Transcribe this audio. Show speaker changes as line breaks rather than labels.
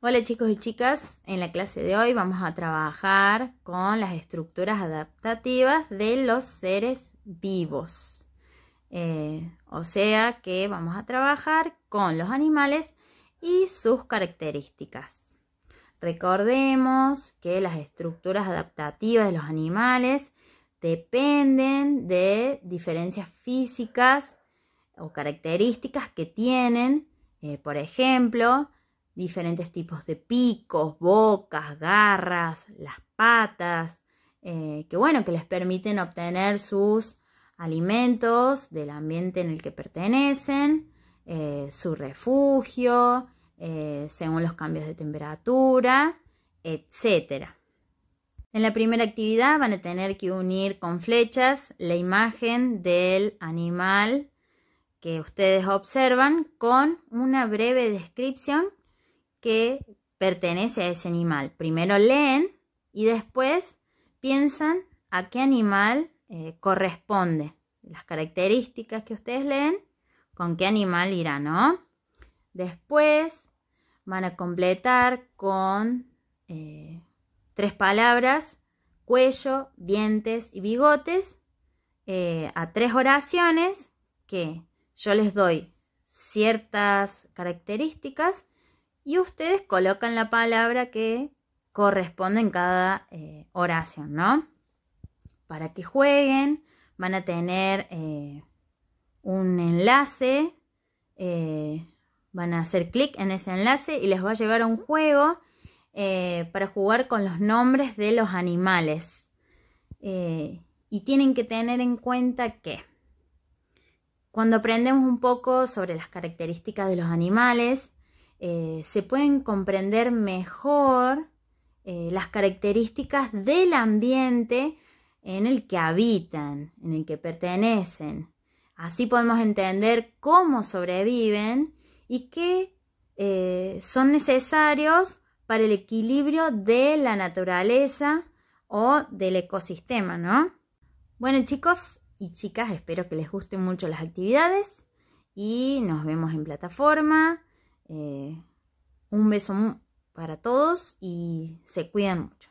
Hola chicos y chicas, en la clase de hoy vamos a trabajar con las estructuras adaptativas de los seres vivos. Eh, o sea que vamos a trabajar con los animales y sus características. Recordemos que las estructuras adaptativas de los animales dependen de diferencias físicas o características que tienen. Eh, por ejemplo, diferentes tipos de picos, bocas, garras, las patas, eh, que bueno, que les permiten obtener sus alimentos del ambiente en el que pertenecen, eh, su refugio, eh, según los cambios de temperatura, etc. En la primera actividad van a tener que unir con flechas la imagen del animal que ustedes observan con una breve descripción que pertenece a ese animal. Primero leen y después piensan a qué animal eh, corresponde. Las características que ustedes leen, con qué animal irá, ¿no? Después van a completar con eh, tres palabras, cuello, dientes y bigotes, eh, a tres oraciones que yo les doy ciertas características y ustedes colocan la palabra que corresponde en cada eh, oración, ¿no? Para que jueguen, van a tener eh, un enlace, eh, van a hacer clic en ese enlace y les va a llevar a un juego para jugar con los nombres de los animales. y tienen que tener en cuenta que cuando aprendemos un poco sobre las características de los animales, eh, se pueden comprender mejor eh, las características del ambiente en el que habitan, en el que pertenecen. Así podemos entender cómo sobreviven y qué eh, son necesarios para el equilibrio de la naturaleza o del ecosistema, ¿no? Bueno chicos y chicas, espero que les gusten mucho las actividades y nos vemos en plataforma eh, un beso para todos y se cuidan mucho.